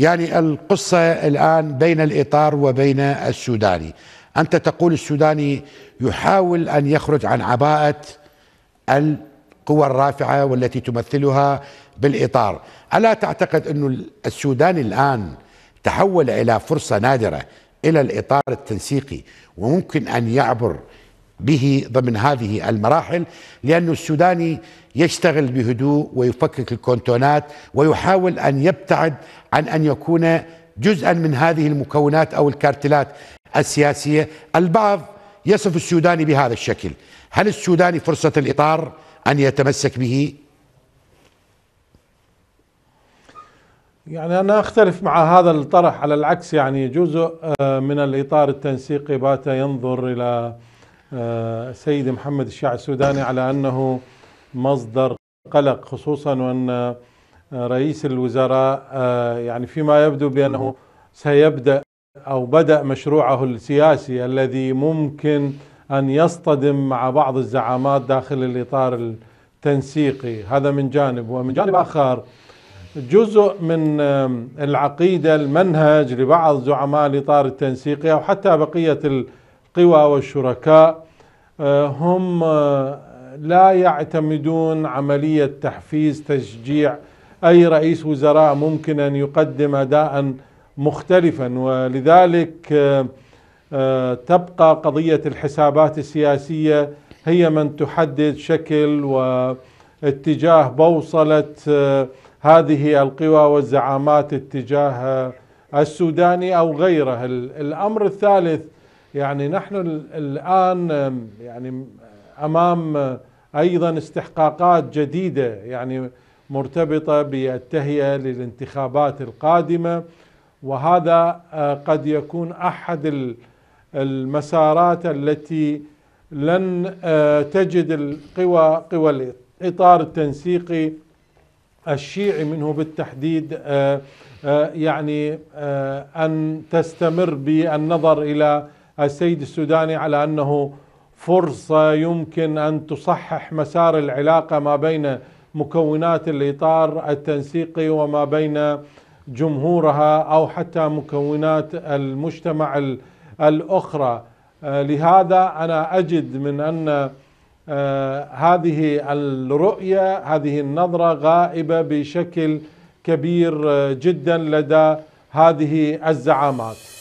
يعني القصة الآن بين الإطار وبين السوداني أنت تقول السوداني يحاول أن يخرج عن عباءة القوى الرافعة والتي تمثلها بالإطار ألا تعتقد أن السوداني الآن تحول إلى فرصة نادرة إلى الإطار التنسيقي وممكن أن يعبر به ضمن هذه المراحل لأن السوداني يشتغل بهدوء ويفكك الكونتونات ويحاول أن يبتعد عن أن يكون جزءا من هذه المكونات أو الكارتلات السياسية البعض يصف السوداني بهذا الشكل هل السوداني فرصة الإطار أن يتمسك به؟ يعني أنا أختلف مع هذا الطرح على العكس يعني جزء آه، من الإطار التنسيقي بات ينظر إلى السيد آه، محمد الشيع السوداني على أنه مصدر قلق خصوصا وأن آه، رئيس الوزراء آه، يعني فيما يبدو بأنه سيبدأ أو بدأ مشروعه السياسي الذي ممكن أن يصطدم مع بعض الزعامات داخل الإطار التنسيقي هذا من جانب ومن جانب نعم. آخر جزء من العقيدة المنهج لبعض زعماء الإطار التنسيقي أو حتى بقية قوى والشركاء آه، هم آه، لا يعتمدون عملية تحفيز تشجيع أي رئيس وزراء ممكن أن يقدم أداء مختلفا ولذلك آه، تبقى قضية الحسابات السياسية هي من تحدد شكل واتجاه بوصلة هذه القوى والزعامات اتجاه السوداني أو غيره الأمر الثالث يعني نحن الآن يعني أمام أيضا استحقاقات جديدة يعني مرتبطة بالتهيئة للانتخابات القادمة وهذا آه، قد يكون أحد المسارات التي لن آه، تجد القوى قوى الإطار التنسيقي الشيعي منه بالتحديد آه، يعني أن تستمر بالنظر إلى السيد السوداني على أنه فرصة يمكن أن تصحح مسار العلاقة ما بين مكونات الإطار التنسيقي وما بين جمهورها أو حتى مكونات المجتمع الأخرى آه، لهذا أنا أجد من أن آه، هذه الرؤية هذه النظرة غائبة بشكل كبير آه، جدا لدى هذه الزعامات